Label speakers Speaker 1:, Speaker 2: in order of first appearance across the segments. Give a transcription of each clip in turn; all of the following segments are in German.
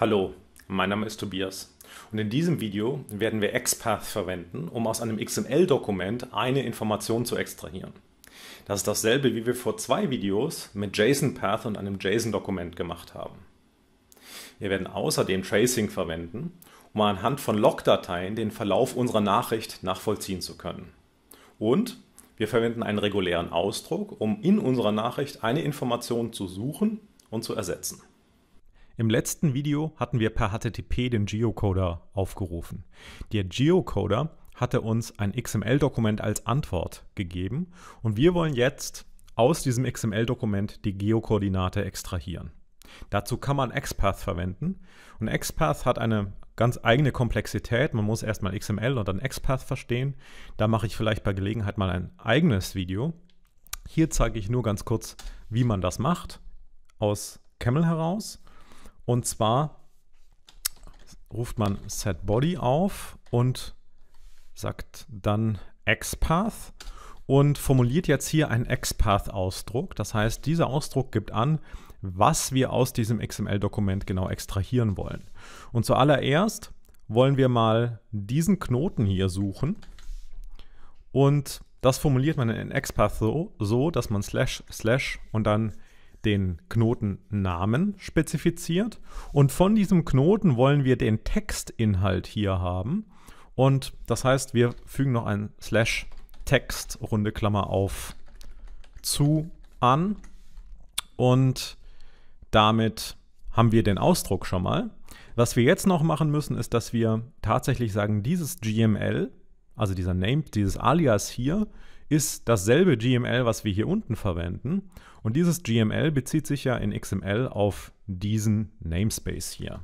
Speaker 1: Hallo, mein Name ist Tobias und in diesem Video werden wir XPath verwenden, um aus einem XML-Dokument eine Information zu extrahieren. Das ist dasselbe, wie wir vor zwei Videos mit JSON-Path und einem JSON-Dokument gemacht haben. Wir werden außerdem Tracing verwenden, um anhand von Logdateien den Verlauf unserer Nachricht nachvollziehen zu können. Und wir verwenden einen regulären Ausdruck, um in unserer Nachricht eine Information zu suchen und zu ersetzen. Im letzten Video hatten wir per HTTP den Geocoder aufgerufen. Der Geocoder hatte uns ein XML-Dokument als Antwort gegeben und wir wollen jetzt aus diesem XML-Dokument die Geokoordinate extrahieren. Dazu kann man XPath verwenden und XPath hat eine ganz eigene Komplexität. Man muss erstmal XML und dann XPath verstehen. Da mache ich vielleicht bei Gelegenheit mal ein eigenes Video. Hier zeige ich nur ganz kurz, wie man das macht aus Camel heraus. Und zwar ruft man setBody auf und sagt dann xPath und formuliert jetzt hier einen xPath-Ausdruck. Das heißt, dieser Ausdruck gibt an, was wir aus diesem XML-Dokument genau extrahieren wollen. Und zuallererst wollen wir mal diesen Knoten hier suchen und das formuliert man in XPath so, so dass man slash slash und dann den Knotennamen spezifiziert und von diesem Knoten wollen wir den Textinhalt hier haben und das heißt, wir fügen noch ein Slash Text, runde Klammer auf, zu an und damit haben wir den Ausdruck schon mal. Was wir jetzt noch machen müssen, ist, dass wir tatsächlich sagen, dieses GML, also dieser Name, dieses Alias hier, ist dasselbe GML, was wir hier unten verwenden. Und dieses GML bezieht sich ja in XML auf diesen Namespace hier.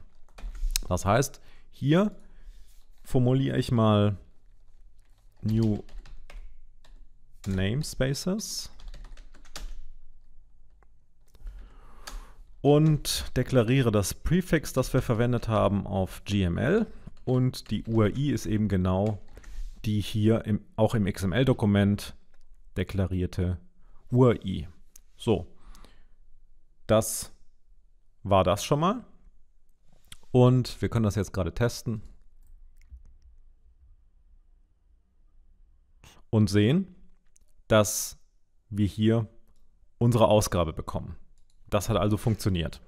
Speaker 1: Das heißt, hier formuliere ich mal New Namespaces und deklariere das Prefix, das wir verwendet haben, auf GML. Und die URI ist eben genau die hier im, auch im XML-Dokument deklarierte URI. So, das war das schon mal. Und wir können das jetzt gerade testen. Und sehen, dass wir hier unsere Ausgabe bekommen. Das hat also funktioniert.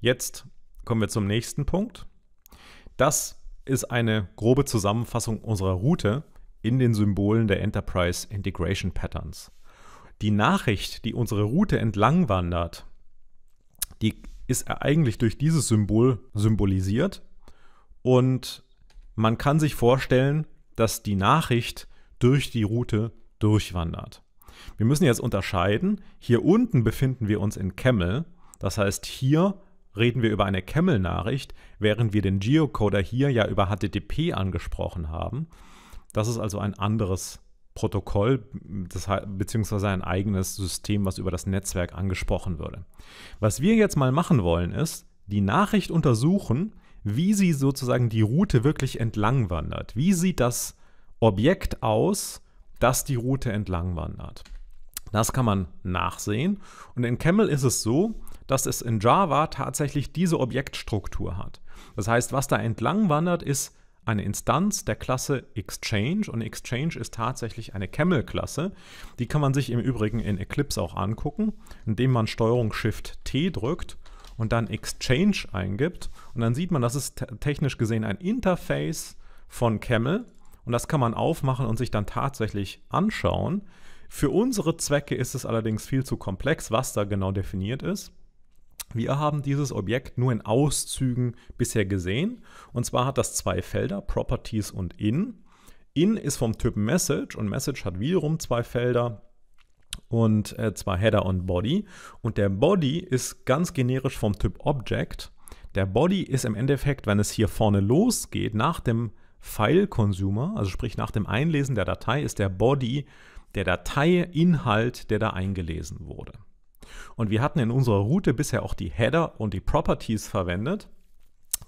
Speaker 1: Jetzt kommen wir zum nächsten Punkt. Das ist eine grobe Zusammenfassung unserer Route in den Symbolen der Enterprise Integration Patterns. Die Nachricht, die unsere Route entlang wandert, die ist eigentlich durch dieses Symbol symbolisiert. Und man kann sich vorstellen, dass die Nachricht durch die Route durchwandert. Wir müssen jetzt unterscheiden. Hier unten befinden wir uns in Camel. Das heißt, hier reden wir über eine Camel-Nachricht, während wir den Geocoder hier ja über HTTP angesprochen haben. Das ist also ein anderes Protokoll, das, beziehungsweise ein eigenes System, was über das Netzwerk angesprochen würde. Was wir jetzt mal machen wollen, ist die Nachricht untersuchen, wie sie sozusagen die Route wirklich entlang wandert. Wie sieht das Objekt aus, das die Route entlang wandert? Das kann man nachsehen. Und in Camel ist es so, dass es in Java tatsächlich diese Objektstruktur hat. Das heißt, was da entlang wandert, ist eine Instanz der Klasse Exchange und Exchange ist tatsächlich eine Camel-Klasse. Die kann man sich im Übrigen in Eclipse auch angucken, indem man Steuerung Shift T drückt und dann Exchange eingibt und dann sieht man, das ist technisch gesehen ein Interface von Camel und das kann man aufmachen und sich dann tatsächlich anschauen. Für unsere Zwecke ist es allerdings viel zu komplex, was da genau definiert ist. Wir haben dieses Objekt nur in Auszügen bisher gesehen. Und zwar hat das zwei Felder, Properties und In. In ist vom Typ Message und Message hat wiederum zwei Felder und äh, zwar Header und Body. Und der Body ist ganz generisch vom Typ Object. Der Body ist im Endeffekt, wenn es hier vorne losgeht, nach dem File-Consumer, also sprich nach dem Einlesen der Datei, ist der Body der Dateiinhalt, der da eingelesen wurde. Und wir hatten in unserer Route bisher auch die Header und die Properties verwendet.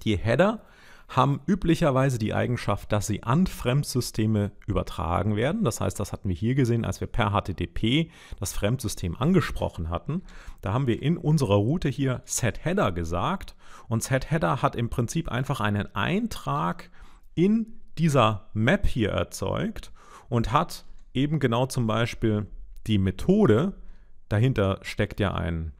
Speaker 1: Die Header haben üblicherweise die Eigenschaft, dass sie an Fremdsysteme übertragen werden. Das heißt, das hatten wir hier gesehen, als wir per HTTP das Fremdsystem angesprochen hatten. Da haben wir in unserer Route hier setHeader gesagt und setHeader hat im Prinzip einfach einen Eintrag in dieser Map hier erzeugt und hat eben genau zum Beispiel die Methode dahinter steckt ja ein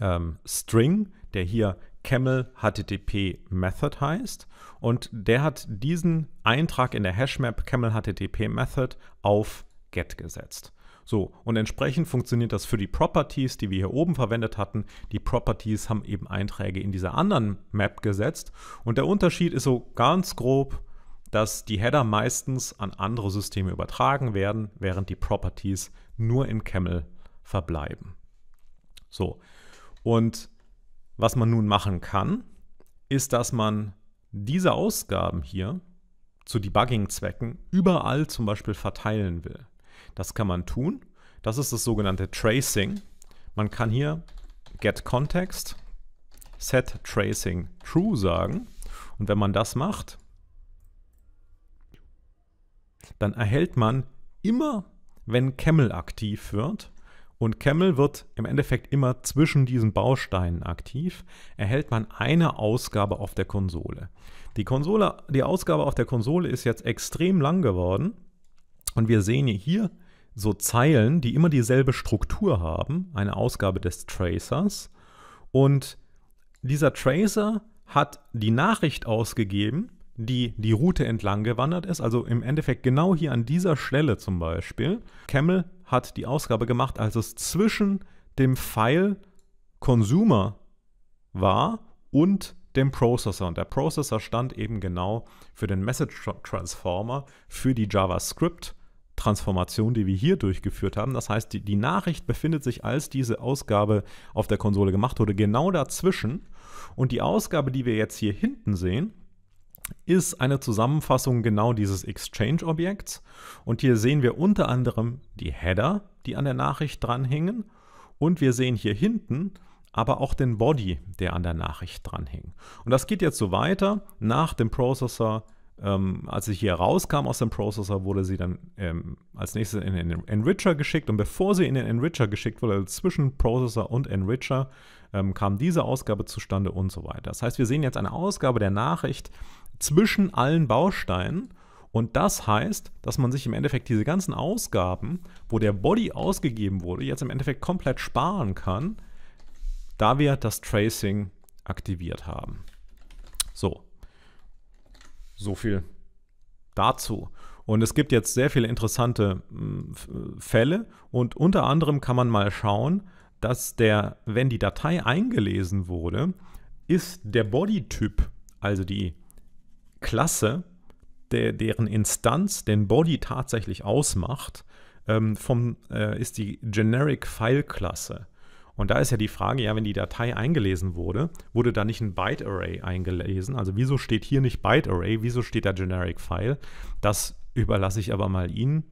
Speaker 1: ähm, String, der hier camel http method heißt und der hat diesen Eintrag in der Hashmap camel http method auf get gesetzt. So, und entsprechend funktioniert das für die Properties, die wir hier oben verwendet hatten. Die Properties haben eben Einträge in dieser anderen Map gesetzt. Und der Unterschied ist so ganz grob, dass die Header meistens an andere Systeme übertragen werden, während die Properties nur in Camel verbleiben. So, und was man nun machen kann, ist, dass man diese Ausgaben hier zu Debugging-Zwecken überall zum Beispiel verteilen will. Das kann man tun. Das ist das sogenannte Tracing. Man kann hier getContext setTracingTrue sagen. Und wenn man das macht, dann erhält man immer, wenn Camel aktiv wird, und Camel wird im Endeffekt immer zwischen diesen Bausteinen aktiv, erhält man eine Ausgabe auf der Konsole. Die, Konsole, die Ausgabe auf der Konsole ist jetzt extrem lang geworden und wir sehen hier so Zeilen, die immer dieselbe Struktur haben, eine Ausgabe des Tracers. Und dieser Tracer hat die Nachricht ausgegeben, die die Route entlang gewandert ist. Also im Endeffekt genau hier an dieser Stelle zum Beispiel. Camel hat die Ausgabe gemacht, als es zwischen dem Pfeil Consumer war und dem Processor. Und der Processor stand eben genau für den Message Transformer, für die JavaScript. Transformation, die wir hier durchgeführt haben. Das heißt, die, die, Nachricht befindet sich, als diese Ausgabe auf der Konsole gemacht wurde, genau dazwischen. Und die Ausgabe, die wir jetzt hier hinten sehen, ist eine Zusammenfassung genau dieses Exchange-Objekts. Und hier sehen wir unter anderem die Header, die an der Nachricht dranhängen. Und wir sehen hier hinten aber auch den Body, der an der Nachricht dranhing. Und das geht jetzt so weiter. Nach dem Processor, ähm, als sie hier rauskam aus dem Processor, wurde sie dann ähm, als nächstes in den Enricher geschickt. Und bevor sie in den Enricher geschickt wurde, also zwischen Processor und Enricher, ähm, kam diese Ausgabe zustande und so weiter. Das heißt, wir sehen jetzt eine Ausgabe der Nachricht, zwischen allen Bausteinen. Und das heißt, dass man sich im Endeffekt diese ganzen Ausgaben, wo der Body ausgegeben wurde, jetzt im Endeffekt komplett sparen kann, da wir das Tracing aktiviert haben. So, so viel dazu. Und es gibt jetzt sehr viele interessante hm, Fälle und unter anderem kann man mal schauen, dass der, wenn die Datei eingelesen wurde, ist der Bodytyp, also die Klasse, der, deren Instanz den Body tatsächlich ausmacht, ähm, vom, äh, ist die Generic File Klasse. Und da ist ja die Frage, ja, wenn die Datei eingelesen wurde, wurde da nicht ein Byte Array eingelesen? Also wieso steht hier nicht Byte Array? Wieso steht da Generic File? Das überlasse ich aber mal Ihnen,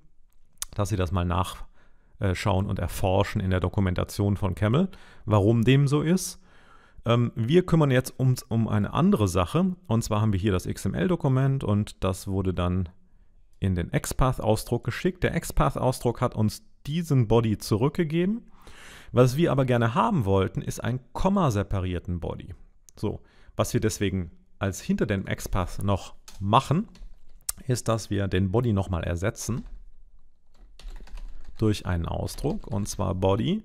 Speaker 1: dass Sie das mal nachschauen und erforschen in der Dokumentation von Camel, warum dem so ist. Ähm, wir kümmern jetzt uns um eine andere Sache. Und zwar haben wir hier das XML-Dokument und das wurde dann in den XPath-Ausdruck geschickt. Der XPath-Ausdruck hat uns diesen Body zurückgegeben. Was wir aber gerne haben wollten, ist einen komma-separierten Body. So, was wir deswegen als hinter dem XPath noch machen, ist, dass wir den Body nochmal ersetzen durch einen Ausdruck und zwar Body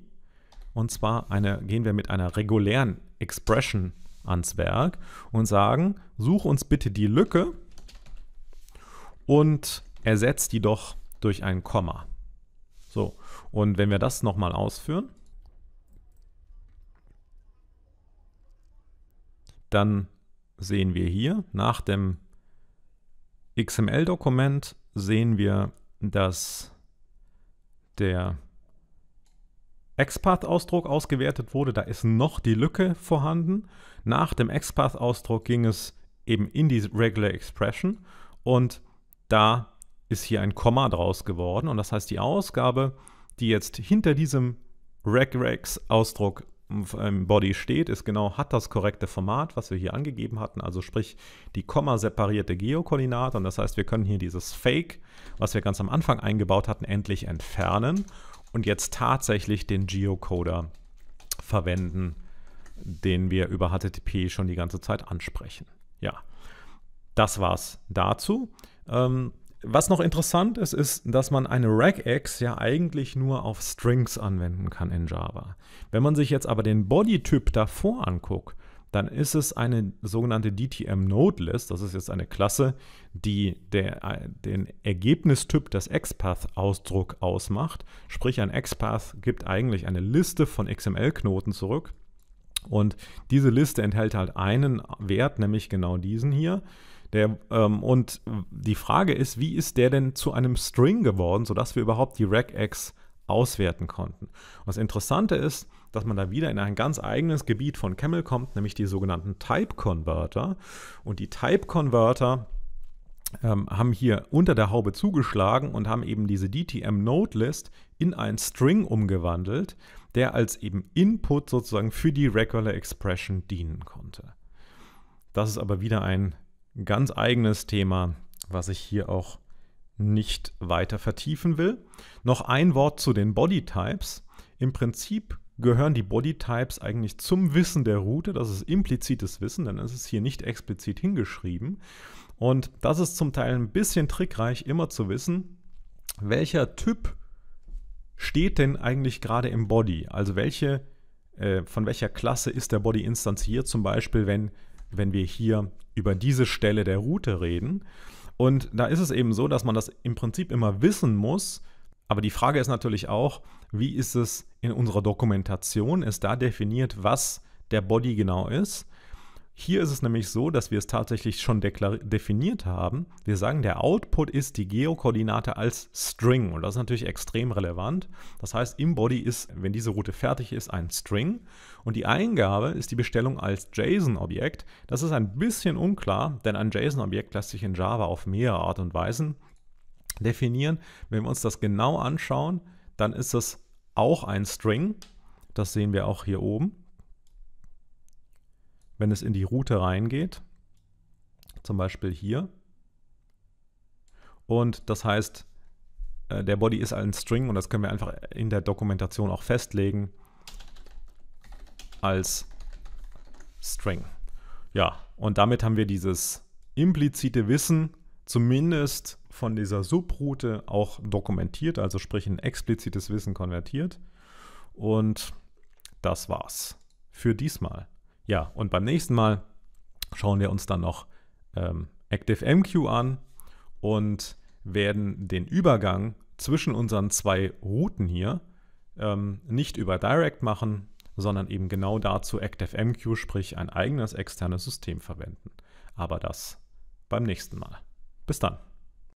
Speaker 1: und zwar eine, gehen wir mit einer regulären Expression ans Werk und sagen, such uns bitte die Lücke und ersetz die doch durch ein Komma. So, und wenn wir das nochmal ausführen, dann sehen wir hier nach dem XML-Dokument sehen wir, dass der XPath-Ausdruck ausgewertet wurde, da ist noch die Lücke vorhanden. Nach dem XPath-Ausdruck ging es eben in die Regular Expression und da ist hier ein Komma draus geworden. Und das heißt, die Ausgabe, die jetzt hinter diesem Regrex-Ausdruck im Body steht, ist genau, hat das korrekte Format, was wir hier angegeben hatten, also sprich die Komma separierte Geokoordinate. Und das heißt, wir können hier dieses Fake, was wir ganz am Anfang eingebaut hatten, endlich entfernen und jetzt tatsächlich den Geocoder verwenden, den wir über HTTP schon die ganze Zeit ansprechen. Ja, das war's dazu. Ähm, was noch interessant ist, ist, dass man eine regex ja eigentlich nur auf Strings anwenden kann in Java. Wenn man sich jetzt aber den Bodytyp davor anguckt, dann ist es eine sogenannte DTM Node List. Das ist jetzt eine Klasse, die der, den Ergebnistyp des XPath-Ausdruck ausmacht. Sprich, ein XPath gibt eigentlich eine Liste von XML-Knoten zurück. Und diese Liste enthält halt einen Wert, nämlich genau diesen hier. Der, ähm, und die Frage ist, wie ist der denn zu einem String geworden, sodass wir überhaupt die regex auswerten konnten. Und das Interessante ist, dass man da wieder in ein ganz eigenes Gebiet von Camel kommt, nämlich die sogenannten Type-Converter. Und die Type-Converter ähm, haben hier unter der Haube zugeschlagen und haben eben diese DTM-Node-List in einen String umgewandelt, der als eben Input sozusagen für die Regular Expression dienen konnte. Das ist aber wieder ein ganz eigenes Thema, was ich hier auch nicht weiter vertiefen will. Noch ein Wort zu den Bodytypes. Im Prinzip gehören die Bodytypes eigentlich zum Wissen der Route. Das ist implizites Wissen, denn es ist hier nicht explizit hingeschrieben. Und das ist zum Teil ein bisschen trickreich, immer zu wissen, welcher Typ steht denn eigentlich gerade im Body? Also welche, äh, von welcher Klasse ist der Body instanziert? Zum Beispiel, wenn, wenn wir hier über diese Stelle der Route reden und da ist es eben so, dass man das im Prinzip immer wissen muss. Aber die Frage ist natürlich auch, wie ist es in unserer Dokumentation? Ist da definiert, was der Body genau ist? Hier ist es nämlich so, dass wir es tatsächlich schon definiert haben. Wir sagen, der Output ist die Geokoordinate als String und das ist natürlich extrem relevant. Das heißt, im Body ist, wenn diese Route fertig ist, ein String und die Eingabe ist die Bestellung als JSON-Objekt. Das ist ein bisschen unklar, denn ein JSON-Objekt lässt sich in Java auf mehrere Art und Weisen definieren. Wenn wir uns das genau anschauen, dann ist es auch ein String. Das sehen wir auch hier oben wenn es in die Route reingeht, zum Beispiel hier. Und das heißt, äh, der Body ist ein String und das können wir einfach in der Dokumentation auch festlegen als String. Ja, und damit haben wir dieses implizite Wissen zumindest von dieser Subroute auch dokumentiert, also sprich ein explizites Wissen konvertiert. Und das war's für diesmal. Ja, und beim nächsten Mal schauen wir uns dann noch ähm, ActiveMQ an und werden den Übergang zwischen unseren zwei Routen hier ähm, nicht über Direct machen, sondern eben genau dazu ActiveMQ, sprich ein eigenes externes System verwenden. Aber das beim nächsten Mal. Bis dann.